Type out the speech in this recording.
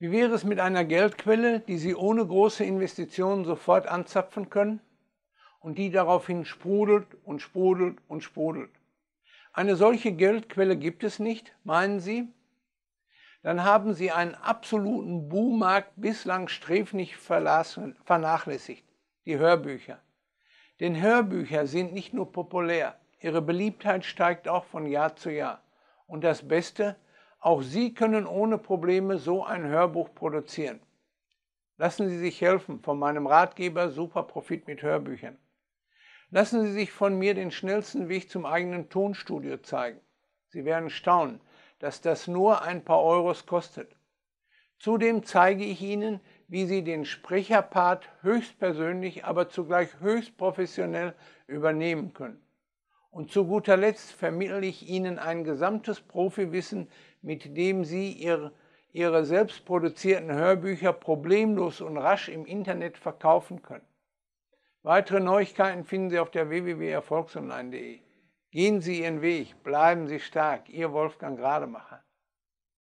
Wie wäre es mit einer Geldquelle, die Sie ohne große Investitionen sofort anzapfen können und die daraufhin sprudelt und sprudelt und sprudelt? Eine solche Geldquelle gibt es nicht, meinen Sie? Dann haben Sie einen absoluten Buhmarkt bislang sträflich vernachlässigt, die Hörbücher. Denn Hörbücher sind nicht nur populär, ihre Beliebtheit steigt auch von Jahr zu Jahr. Und das Beste, auch Sie können ohne Probleme so ein Hörbuch produzieren. Lassen Sie sich helfen von meinem Ratgeber Super Profit mit Hörbüchern. Lassen Sie sich von mir den schnellsten Weg zum eigenen Tonstudio zeigen. Sie werden staunen, dass das nur ein paar Euros kostet. Zudem zeige ich Ihnen, wie Sie den Sprecherpart höchstpersönlich, aber zugleich höchst professionell übernehmen können. Und zu guter Letzt vermittle ich Ihnen ein gesamtes Profiwissen, mit dem Sie Ihr, Ihre selbst produzierten Hörbücher problemlos und rasch im Internet verkaufen können. Weitere Neuigkeiten finden Sie auf der www.erfolgsonline.de. Gehen Sie Ihren Weg, bleiben Sie stark, Ihr Wolfgang Rademacher.